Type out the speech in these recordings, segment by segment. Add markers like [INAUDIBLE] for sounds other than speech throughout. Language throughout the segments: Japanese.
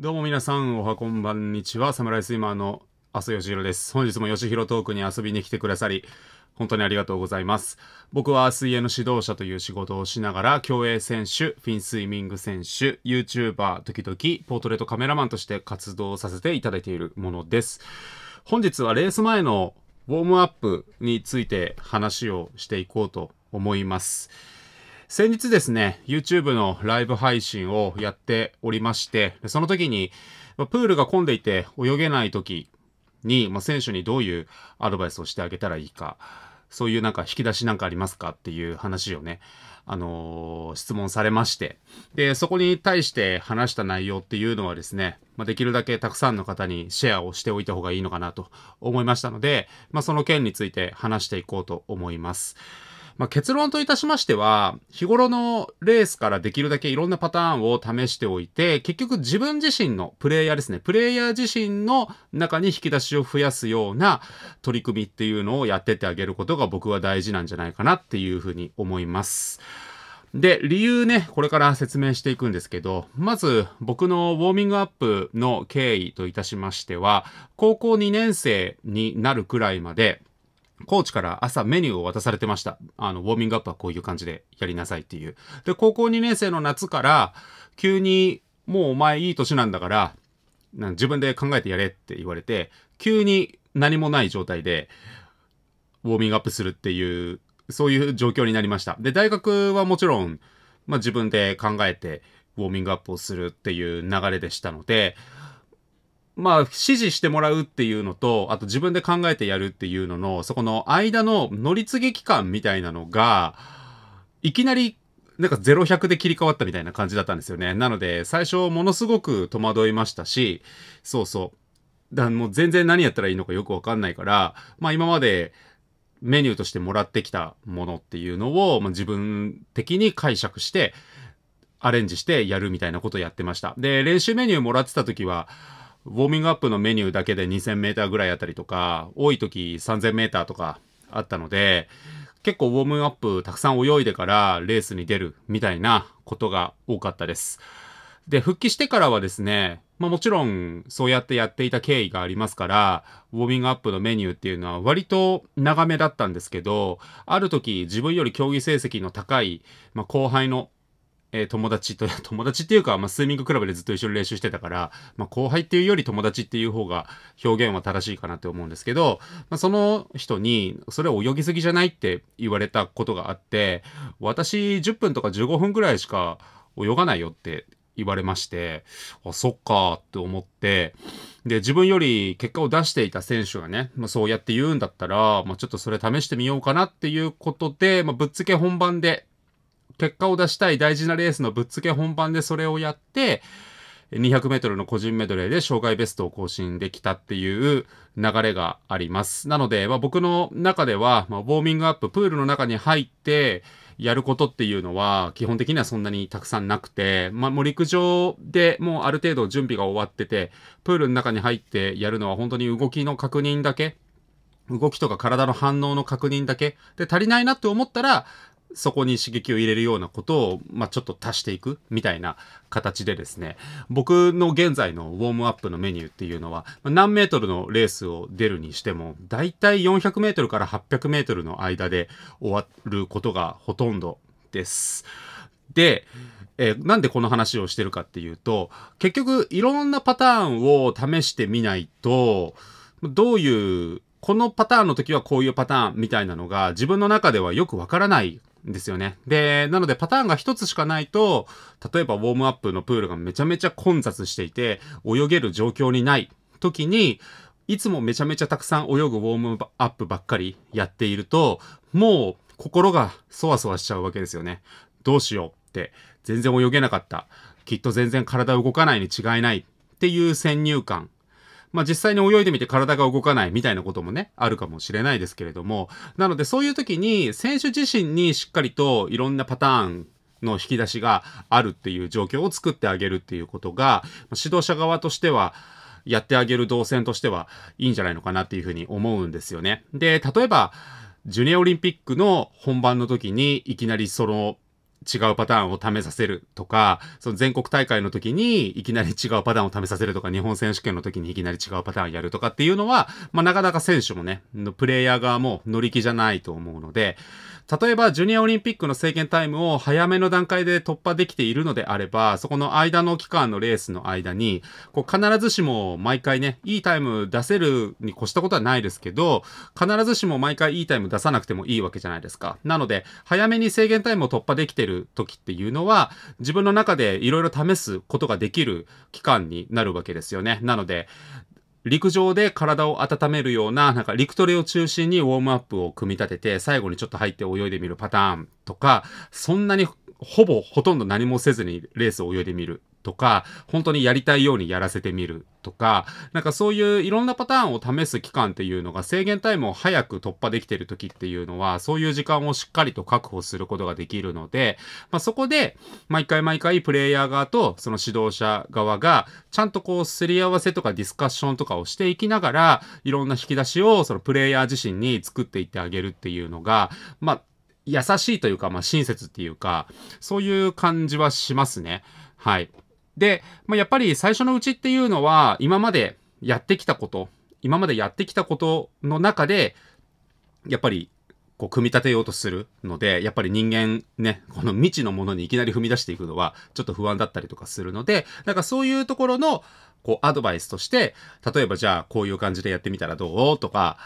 どうも皆さん、おはこんばんにちは。サムライスイマーの麻生義弘です。本日も吉弘トークに遊びに来てくださり、本当にありがとうございます。僕は水泳の指導者という仕事をしながら、競泳選手、フィンスイミング選手、YouTuber、時々、ポートレートカメラマンとして活動させていただいているものです。本日はレース前のウォームアップについて話をしていこうと思います。先日ですね、YouTube のライブ配信をやっておりまして、その時に、プールが混んでいて泳げない時に、まあ、選手にどういうアドバイスをしてあげたらいいか、そういうなんか引き出しなんかありますかっていう話をね、あのー、質問されまして。で、そこに対して話した内容っていうのはですね、まあ、できるだけたくさんの方にシェアをしておいた方がいいのかなと思いましたので、まあ、その件について話していこうと思います。まあ、結論といたしましては、日頃のレースからできるだけいろんなパターンを試しておいて、結局自分自身のプレイヤーですね、プレイヤー自身の中に引き出しを増やすような取り組みっていうのをやってってあげることが僕は大事なんじゃないかなっていうふうに思います。で、理由ね、これから説明していくんですけど、まず僕のウォーミングアップの経緯といたしましては、高校2年生になるくらいまで、コーチから朝メニューを渡されてました。あの、ウォーミングアップはこういう感じでやりなさいっていう。で、高校2年生の夏から、急に、もうお前いい年なんだから、な自分で考えてやれって言われて、急に何もない状態で、ウォーミングアップするっていう、そういう状況になりました。で、大学はもちろん、まあ、自分で考えて、ウォーミングアップをするっていう流れでしたので、まあ、指示してもらうっていうのと、あと自分で考えてやるっていうのの、そこの間の乗り継ぎ期間みたいなのが、いきなりなんか0100で切り替わったみたいな感じだったんですよね。なので、最初ものすごく戸惑いましたし、そうそう。だもう全然何やったらいいのかよくわかんないから、まあ今までメニューとしてもらってきたものっていうのを、まあ、自分的に解釈して、アレンジしてやるみたいなことをやってました。で、練習メニューもらってた時は、ウォーミングアップのメニューだけで 2000m ぐらいあったりとか、多い時 3000m とかあったので、結構ウォーミングアップたくさん泳いでからレースに出るみたいなことが多かったです。で、復帰してからはですね、まあもちろんそうやってやっていた経緯がありますから、ウォーミングアップのメニューっていうのは割と長めだったんですけど、ある時自分より競技成績の高い、まあ、後輩のえ友達と、[LAUGHS] 友達っていうか、まあ、スイミングクラブでずっと一緒に練習してたから、まあ、後輩っていうより友達っていう方が表現は正しいかなって思うんですけど、まあ、その人に、それ泳ぎすぎじゃないって言われたことがあって、私10分とか15分ぐらいしか泳がないよって言われまして、あ、そっかって思って、で、自分より結果を出していた選手がね、まあ、そうやって言うんだったら、まあ、ちょっとそれ試してみようかなっていうことで、まあ、ぶっつけ本番で結果を出したい大事なレースのぶっつけ本番でそれをやって、2 0 0ルの個人メドレーで障害ベストを更新できたっていう流れがあります。なので、まあ、僕の中では、まあ、ウォーミングアップ、プールの中に入ってやることっていうのは、基本的にはそんなにたくさんなくて、まあ、もう陸上でもうある程度準備が終わってて、プールの中に入ってやるのは本当に動きの確認だけ動きとか体の反応の確認だけで足りないなって思ったらそこに刺激を入れるようなことを、まあ、ちょっと足していくみたいな形でですね、僕の現在のウォームアップのメニューっていうのは、何メートルのレースを出るにしても、だいたい400メートルから800メートルの間で終わることがほとんどです。で、えー、なんでこの話をしてるかっていうと、結局いろんなパターンを試してみないと、どういう、このパターンの時はこういうパターンみたいなのが自分の中ではよくわからないですよね。で、なのでパターンが一つしかないと、例えばウォームアップのプールがめちゃめちゃ混雑していて、泳げる状況にない時に、いつもめちゃめちゃたくさん泳ぐウォームアップばっかりやっていると、もう心がそわそわしちゃうわけですよね。どうしようって、全然泳げなかった。きっと全然体動かないに違いないっていう先入観まあ、実際に泳いでみて体が動かないみたいなこともね、あるかもしれないですけれども、なのでそういう時に選手自身にしっかりといろんなパターン、の引き出しがあるっていう状況を作ってあげるっていうことが指導者側としてはやってあげる動線としてはいいんじゃないのかなっていうふうに思うんですよね。で、例えば、ジュニアオリンピックの本番の時にいきなりその違うパターンを試させるとか、その全国大会の時にいきなり違うパターンを試させるとか、日本選手権の時にいきなり違うパターンやるとかっていうのは、まあ、なかなか選手もね、プレイヤー側も乗り気じゃないと思うので、例えば、ジュニアオリンピックの制限タイムを早めの段階で突破できているのであれば、そこの間の期間のレースの間に、こう、必ずしも毎回ね、いいタイム出せるに越したことはないですけど、必ずしも毎回いいタイム出さなくてもいいわけじゃないですか。なので、早めに制限タイムを突破できている時っていうのは、自分の中でいろいろ試すことができる期間になるわけですよね。なので、陸上で体を温めるような、なんか陸トレを中心にウォームアップを組み立てて、最後にちょっと入って泳いでみるパターンとか、そんなにほぼほとんど何もせずにレースを泳いでみるとか、本当にやりたいようにやらせてみるとか、なんかそういういろんなパターンを試す期間っていうのが制限タイムを早く突破できてる時っていうのは、そういう時間をしっかりと確保することができるので、まあ、そこで、毎回毎回プレイヤー側とその指導者側が、ちゃんとこうすり合わせとかディスカッションとかをしていきながら、いろんな引き出しをそのプレイヤー自身に作っていってあげるっていうのが、まあ、優しいというか、まあ、親切っていうか、そういう感じはしますね。はい。で、まあ、やっぱり最初のうちっていうのは、今までやってきたこと、今までやってきたことの中で、やっぱり、こう、組み立てようとするので、やっぱり人間ね、この未知のものにいきなり踏み出していくのは、ちょっと不安だったりとかするので、なんかそういうところの、こう、アドバイスとして、例えばじゃあ、こういう感じでやってみたらどうとか、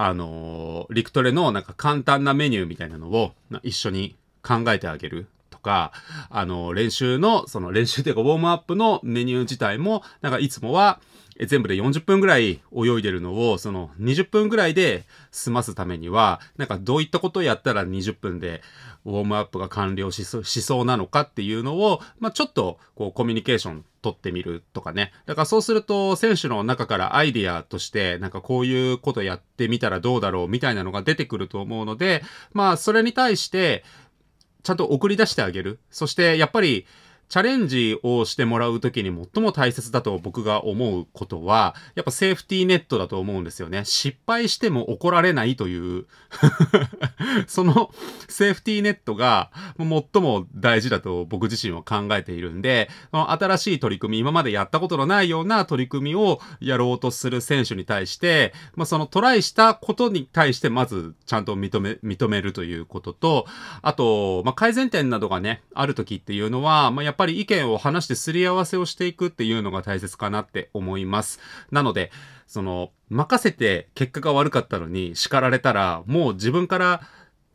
あのー、リクトレのなんか簡単なメニューみたいなのを一緒に考えてあげるとか、あの、練習の、その練習ていうかウォームアップのメニュー自体も、なんかいつもは、全部で40分ぐらい泳いでるのを、その20分ぐらいで済ますためには、なんかどういったことをやったら20分でウォームアップが完了しそうなのかっていうのを、まあ、ちょっとこうコミュニケーション取ってみるとかね。だからそうすると選手の中からアイディアとしてなんかこういうことやってみたらどうだろうみたいなのが出てくると思うので、まあそれに対してちゃんと送り出してあげる。そして、やっぱり、チャレンジをしてもらうときに最も大切だと僕が思うことは、やっぱセーフティーネットだと思うんですよね。失敗しても怒られないという [LAUGHS] そのセーフティーネットが最も大事だと僕自身は考えているんで、新しい取り組み、今までやったことのないような取り組みをやろうとする選手に対して、まあ、そのトライしたことに対してまずちゃんと認め、認めるということと、あと、まあ、改善点などがね、あるときっていうのは、まあ、やっぱぱり意見を話してすり合わせをしていくっていうのが大切かなって思います。なので、その、任せて結果が悪かったのに叱られたら、もう自分から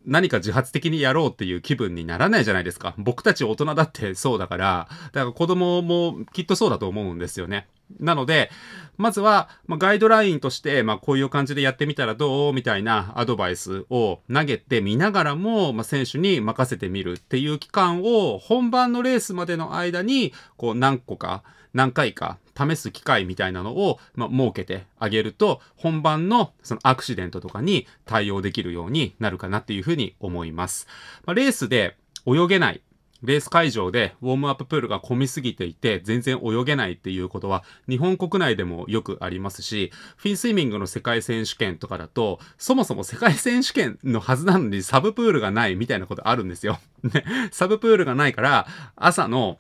何か自発的にやろうっていう気分にならないじゃないですか。僕たち大人だってそうだから、だから子供もきっとそうだと思うんですよね。なので、まずは、まガイドラインとして、まあ、こういう感じでやってみたらどうみたいなアドバイスを投げてみながらも、まあ、選手に任せてみるっていう期間を本番のレースまでの間にこう何個か何回か試す機会みたいなのを、まあ、設けてあげると、本番のそのアクシデントとかに対応できるようになるかなっていうふうに思います。まあ、レースで泳げない。レース会場でウォームアッププールが混みすぎていて全然泳げないっていうことは日本国内でもよくありますし、フィンスイミングの世界選手権とかだと、そもそも世界選手権のはずなのにサブプールがないみたいなことあるんですよ。[LAUGHS] ね、サブプールがないから朝の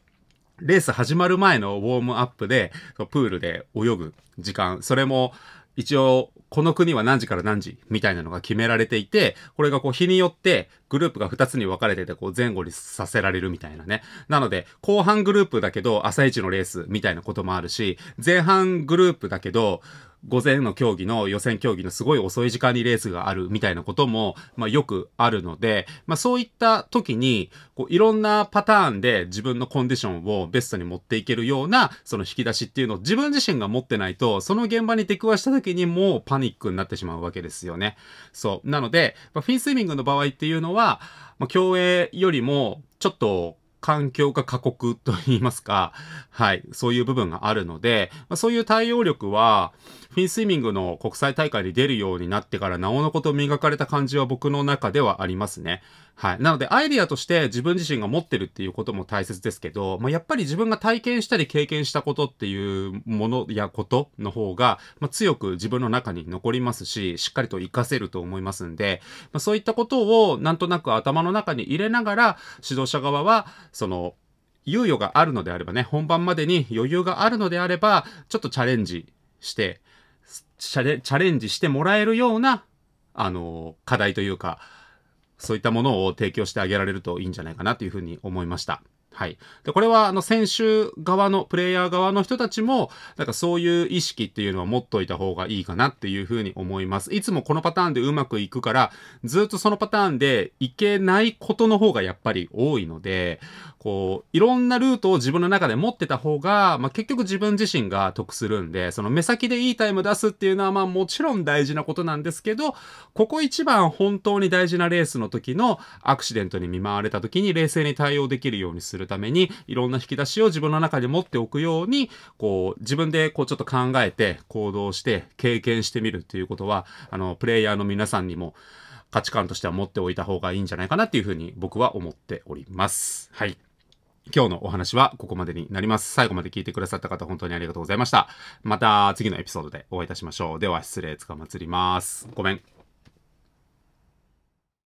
レース始まる前のウォームアップで、プールで泳ぐ時間、それも一応、この国は何時から何時みたいなのが決められていて、これがこう日によってグループが2つに分かれててこう前後にさせられるみたいなね。なので、後半グループだけど朝一のレースみたいなこともあるし、前半グループだけど、午前の競技の予選競技のすごい遅い時間にレースがあるみたいなことも、まあ、よくあるので、まあ、そういった時にこういろんなパターンで自分のコンディションをベストに持っていけるようなその引き出しっていうのを自分自身が持ってないとその現場に出くわした時にもうパニックになってしまうわけですよね。そうなので、まあ、フィンスイミングの場合っていうのは、まあ、競泳よりもちょっと環境が過酷と言いますか、はい、そういう部分があるので、まあ、そういう対応力は、フィンスイミングの国際大会に出るようになってから、なおのこと磨かれた感じは僕の中ではありますね。はい。なので、アイディアとして自分自身が持ってるっていうことも大切ですけど、まあ、やっぱり自分が体験したり経験したことっていうものやことの方が、まあ、強く自分の中に残りますし、しっかりと活かせると思いますんで、まあ、そういったことをなんとなく頭の中に入れながら、指導者側は、その、猶予があるのであればね、本番までに余裕があるのであれば、ちょっとチャレンジして、チャレンジしてもらえるような、あの、課題というか、そういったものを提供してあげられるといいんじゃないかなというふうに思いました。はい。で、これは、あの、選手側の、プレイヤー側の人たちも、なんかそういう意識っていうのは持っといた方がいいかなっていうふうに思います。いつもこのパターンでうまくいくから、ずっとそのパターンでいけないことの方がやっぱり多いので、こう、いろんなルートを自分の中で持ってた方が、まあ、結局自分自身が得するんで、その目先でいいタイム出すっていうのは、まあ、もちろん大事なことなんですけど、ここ一番本当に大事なレースの時のアクシデントに見舞われた時に冷静に対応できるようにするするために、いろんな引き出しを自分の中に持っておくように、こう、自分でこうちょっと考えて、行動して、経験してみるっていうことは、あの、プレイヤーの皆さんにも、価値観としては持っておいた方がいいんじゃないかなっていうふうに僕は思っております。はい。今日のお話はここまでになります。最後まで聞いてくださった方本当にありがとうございました。また次のエピソードでお会いいたしましょう。では失礼つかまつります。ごめん。